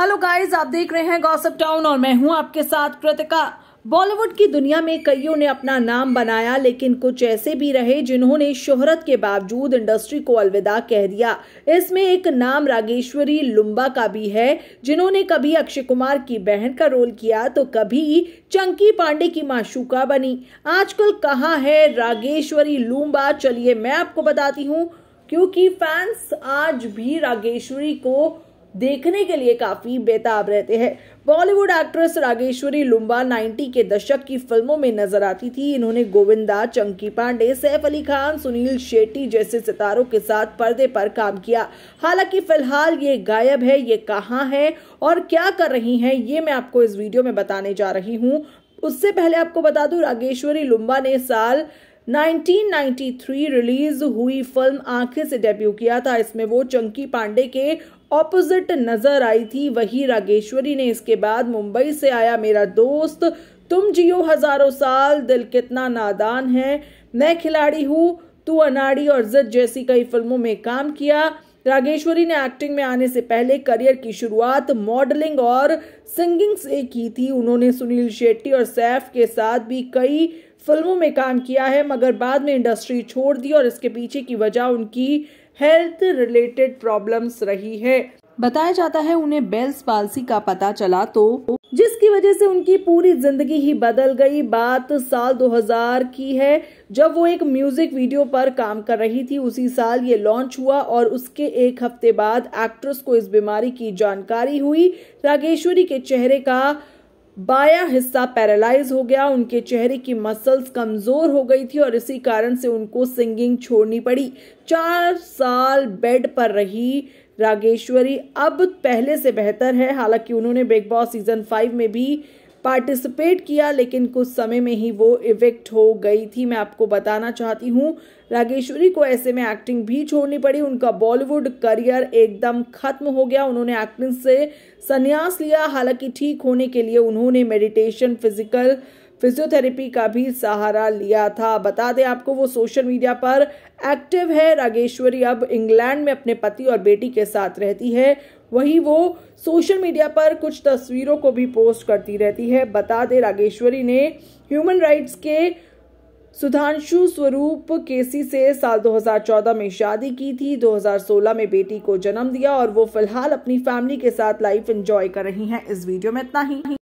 hello guys आप देख रहे हैं गॉसअप टाउन और मैं हूं आपके साथ कृतिका बॉलीवुड की दुनिया में कईयों ने अपना नाम बनाया लेकिन कुछ ऐसे भी रहे जिन्होंने शोहरत के बावजूद इंडस्ट्री को अलविदा कह दिया इसमें एक नाम रागेश्वरी लुम्बा का भी है जिन्होंने कभी अक्षय कुमार की बहन का रोल किया तो कभी चंकी पांडे की माशूका बनी आजकल कहा है रागेश्वरी लुम्बा चलिए मैं आपको बताती हूँ क्योंकि फैंस आज भी रागेश्वरी को देखने के लिए काफी बेताब रहते हैं बॉलीवुड एक्ट्रेस रागेश्वरी लुम्बा 90 के दशक की फिल्मों में नजर आती थी इन्होंने गोविंदा चंकी पांडे सैफ अली खान सुनील शेट्टी जैसे सितारों के साथ पर्दे पर काम किया हालांकि फिलहाल ये गायब है ये कहाँ है और क्या कर रही हैं ये मैं आपको इस वीडियो में बताने जा रही हूँ उससे पहले आपको बता दूं रागेश्वरी लुम्बा ने साल 1993 रिलीज हुई फिल्म आंखें से डेब्यू किया था इसमें वो चंकी पांडे के ऑपोजिट नजर आई थी वही रागेश्वरी ने इसके बाद मुंबई से आया मेरा दोस्त तुम जियो हजारों साल दिल कितना नादान है मैं खिलाड़ी हूँ तू अनाड़ी और जिद जैसी कई फिल्मों में काम किया रागेश्वरी ने एक्टिंग में आने से पहले करियर की शुरुआत मॉडलिंग और सिंगिंग से की थी उन्होंने सुनील शेट्टी और सैफ के साथ भी कई फिल्मों में काम किया है मगर बाद में इंडस्ट्री छोड़ दी और इसके पीछे की वजह उनकी हेल्थ रिलेटेड प्रॉब्लम्स रही है बताया जाता है उन्हें बेल्स पालसी का पता चला तो जिसकी वजह से उनकी पूरी जिंदगी ही बदल गई बात साल 2000 की है जब वो एक म्यूजिक वीडियो पर काम कर रही थी उसी साल ये लॉन्च हुआ और उसके एक हफ्ते बाद एक्ट्रेस को इस बीमारी की जानकारी हुई रागेश्वरी के चेहरे का बाया हिस्सा पैरालाइज हो गया उनके चेहरे की मसल्स कमज़ोर हो गई थी और इसी कारण से उनको सिंगिंग छोड़नी पड़ी चार साल बेड पर रही रागेश्वरी अब पहले से बेहतर है हालांकि उन्होंने बिग बॉस सीजन फाइव में भी पार्टिसिपेट किया लेकिन कुछ समय में ही वो इवेक्ट हो गई थी मैं आपको बताना चाहती हूँ रागेश्वरी को ऐसे में एक्टिंग भी छोड़नी पड़ी उनका बॉलीवुड करियर एकदम खत्म हो गया उन्होंने एक्टिंग से संन्यास लिया हालांकि ठीक होने के लिए उन्होंने मेडिटेशन फिजिकल फिजियोथेरेपी का भी सहारा लिया था बता दें आपको वो सोशल मीडिया पर एक्टिव है रागेश्वरी अब इंग्लैंड में अपने पति और बेटी के साथ रहती है वही वो सोशल मीडिया पर कुछ तस्वीरों को भी पोस्ट करती रहती है बता दें रागेश्वरी ने ह्यूमन राइट्स के सुधांशु स्वरूप केसी से साल 2014 में शादी की थी 2016 में बेटी को जन्म दिया और वो फिलहाल अपनी फैमिली के साथ लाइफ एंजॉय कर रही हैं इस वीडियो में इतना ही